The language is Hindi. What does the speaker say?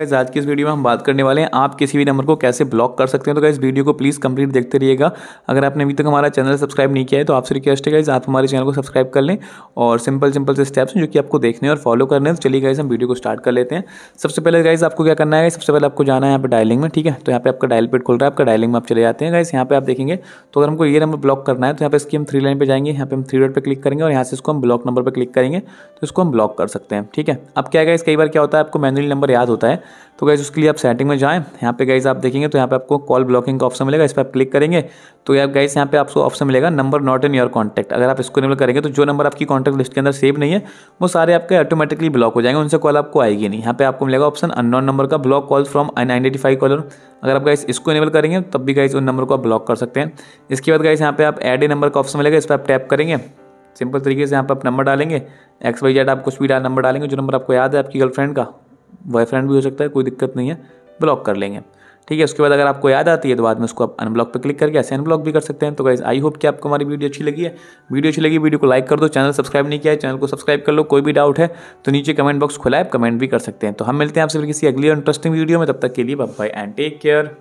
गैस आज की इस वीडियो में हम बात करने वाले हैं आप किसी भी नंबर को कैसे ब्लॉक कर सकते हैं तो गैस वीडियो को प्लीज़ कंप्लीट देखते रहिएगा अगर आपने अभी तक हमारा चैनल सब्सक्राइब नहीं किया है तो आपसे रिक्वेस्ट है गैस आप हमारे चैनल को सब्सक्राइब कर लें और सिंपल सिंपल से स्टेप्स हैं जो कि आपको देखने और फॉलो करने हैं तो चलिए गाइज हम वीडियो को स्टार्ट कर लेते हैं सबसे पहले गाइज आपको क्या करना है सबसे पहले आपको जाना है यहाँ पर डायलिंग में ठीक है तो यहाँ पर आपका डायल पेड खुल रहा है आपका डायलिंग में आप चले जाते हैं गाइस यहाँ पे आप देखेंगे तो अगर हमको ये नंबर ब्लॉक करना है तो यहाँ पर इसकी हम थ्री लाइन पर जाएंगे यहाँ पर हम थ्री डॉट पर क्लिक करेंगे और यहाँ से इसको हम ब्लॉक नंबर पर क्लिक करेंगे तो इसको हम ब्लॉक कर सकते हैं ठीक है अब क्या गाइस कई बार क्या होता है आपको मैनुअली नंबर याद होता है तो गाइज़ उसके लिए आप सेटिंग में जाएँ यहाँ पे गाइज़ आप देखेंगे तो यहाँ पे आपको कॉल ब्लॉकिंग का ऑप्शन मिलेगा इस पर आप क्लिक करेंगे तो यहाँ गाइज़ यहाँ पे आपको ऑप्शन मिलेगा number not in your contact अगर आप इसको इनेबल करेंगे तो जो नंबर आपकी कॉन्टैक्ट लिस्ट के अंदर सेव नहीं है वो सारे आपके ऑटोमेटिकली ब्लॉक हो जाएंगे उनसे कॉल आपको आएगी नहीं यहाँ पे आपको मिलेगा ऑप्शन अननोन नंबर का block call from unidentified caller अगर आप गाइस इसको इनेबल करेंगे तब भी गाइस उन नंबर को आप ब्लॉक कर सकते हैं इसके बाद गाइस यहाँ पे आप एड ए नंबर का ऑप्शन मिलेगा इस पर आप टैप करेंगे सिंपल तरीके से यहाँ पर आप नंबर डालेंगे एक्स वाई जेड आप कुछ भी डाल नंबर डालेंगे जो नंबर आपको याद है आपकी गर्लफ्रेंड का बॉयफ्रेंड भी हो सकता है कोई दिक्कत नहीं है ब्लॉक कर लेंगे ठीक है उसके बाद अगर आपको याद आती है तो बाद में उसको आप अनब्लॉक पर क्लिक करके ऐसे अनब्लॉक भी कर सकते हैं तो गाइज आई होप कि आपको हमारी वीडियो अच्छी लगी है वीडियो अच्छी लगी वीडियो को लाइक कर दो चैनल सब्सक्राइब नहीं किया है चैनल को सब्सक्राइब कर लो कोई भी डाउट है तो नीचे कमेंट बॉक्स खुला है कमेंट भी कर सकते हैं तो हम मिलते हैं आपसे किसी अगली इंटरेस्टिंग वीडियो में तब तक के लिए बाय एंड टेक केयर